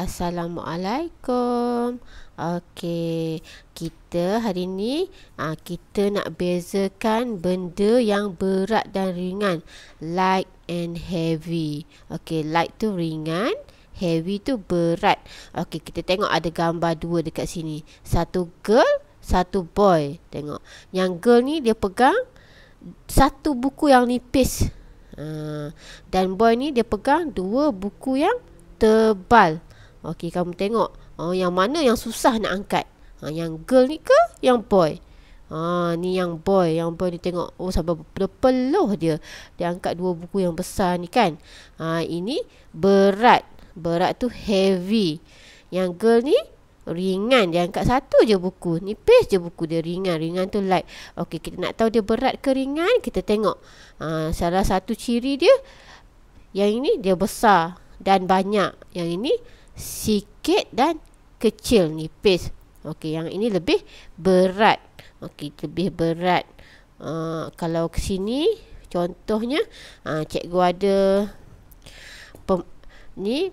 Assalamualaikum Okey Kita hari ni aa, ah, Kita nak bezakan benda yang berat dan ringan Light and heavy Okey light tu ringan Heavy tu berat Okey kita tengok ada gambar dua dekat sini Satu girl Satu boy Tengok Yang girl ni dia pegang Satu buku yang nipis aa, ah, Dan boy ni dia pegang dua buku yang tebal Okey, kamu tengok. Oh, yang mana yang susah nak angkat? Ha, yang girl ni ke? Yang boy? Ha, ni yang boy. Yang boy ni tengok. Oh, sampai peluh dia. Dia angkat dua buku yang besar ni kan. Ha, ini berat. Berat tu heavy. Yang girl ni ringan. Dia angkat satu je buku. Nipis je buku dia ringan. Ringan tu light. Okey, kita nak tahu dia berat ke ringan? Kita tengok. Ha, salah satu ciri dia. Yang ini dia besar dan banyak. Yang ini besar sikit dan kecil nipis. Okey, yang ini lebih berat. Okey, lebih berat. Uh, kalau ke sini, contohnya, uh, cikgu ada pem, ni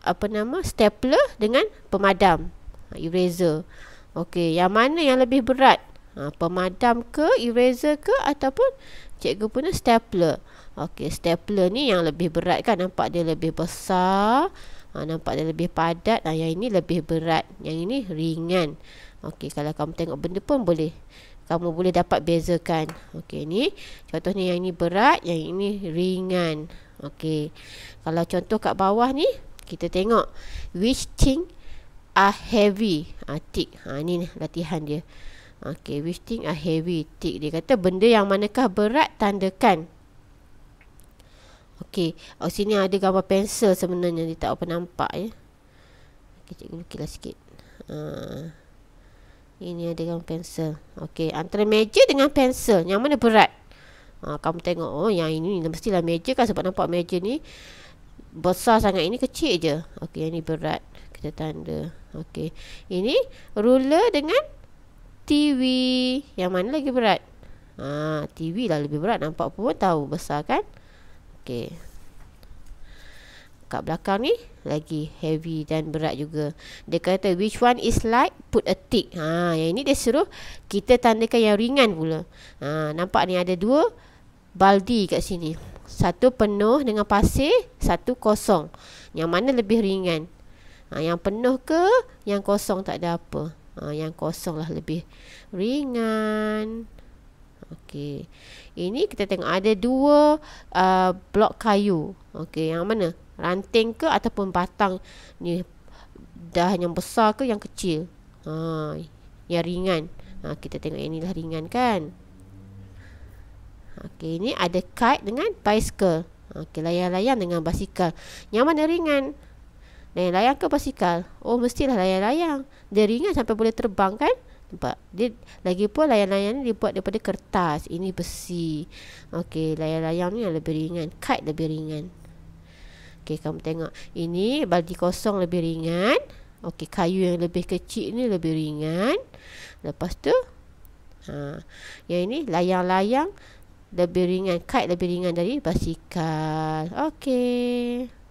apa nama stapler dengan pemadam ah, eraser. Okey, yang mana yang lebih berat? Ha, pemadam ke eraser ke ataupun cikgu punya stapler. Okey, stapler ni yang lebih berat kan nampak dia lebih besar ha, nampak dia lebih padat ha, yang ini lebih berat yang ini ringan okey kalau kamu tengok benda pun boleh kamu boleh dapat bezakan okey ni contohnya yang ini berat yang ini ringan okey kalau contoh kat bawah ni kita tengok which thing are heavy ha, tick ha ni latihan dia okey which thing are heavy tick dia kata benda yang manakah berat tandakan Okey, oh, sini ada gambar pensel sebenarnya dia tak apa nampak ya. Okey, cikgu lukislah sikit. Uh, ini ada gambar pensel. Okey, antara meja dengan pensel, yang mana berat? Ha, kamu tengok oh yang ini mestilah meja kan sebab nampak meja ni besar sangat ini kecil je. Okey, yang ni berat. Kita tanda. Okey. Ini ruler dengan TV. Yang mana lagi berat? Ha, ah, TV lah lebih berat nampak pun tahu besar kan? Okey. Kat belakang ni lagi heavy dan berat juga. Dia kata which one is light put a tick. Ha, yang ini dia suruh kita tandakan yang ringan pula. Ha, nampak ni ada dua baldi kat sini. Satu penuh dengan pasir, satu kosong. Yang mana lebih ringan? Ha, yang penuh ke yang kosong tak ada apa? Ha, yang kosong lah lebih ringan. Okey. Ini kita tengok ada dua uh, blok kayu. Okey, yang mana? Ranting ke ataupun batang ni dah yang besar ke yang kecil? Ha, yang ringan. Ha, kita tengok yang ni ringan kan? Okey, ini ada kite dengan bicycle. Okey, layang-layang dengan basikal. Yang mana ringan? Layang-layang ke basikal? Oh, mestilah layang-layang. Dia ringan sampai boleh terbang kan? Nampak? Dia lagi pun layang-layang ni dibuat daripada kertas. Ini besi. Okey, layang-layang ni yang lebih ringan, kait lebih ringan. Okey, kamu tengok. Ini baldi kosong lebih ringan. Okey, kayu yang lebih kecil ni lebih ringan. Lepas tu ha, yang ini layang-layang lebih ringan, kait lebih ringan dari basikal. Okey.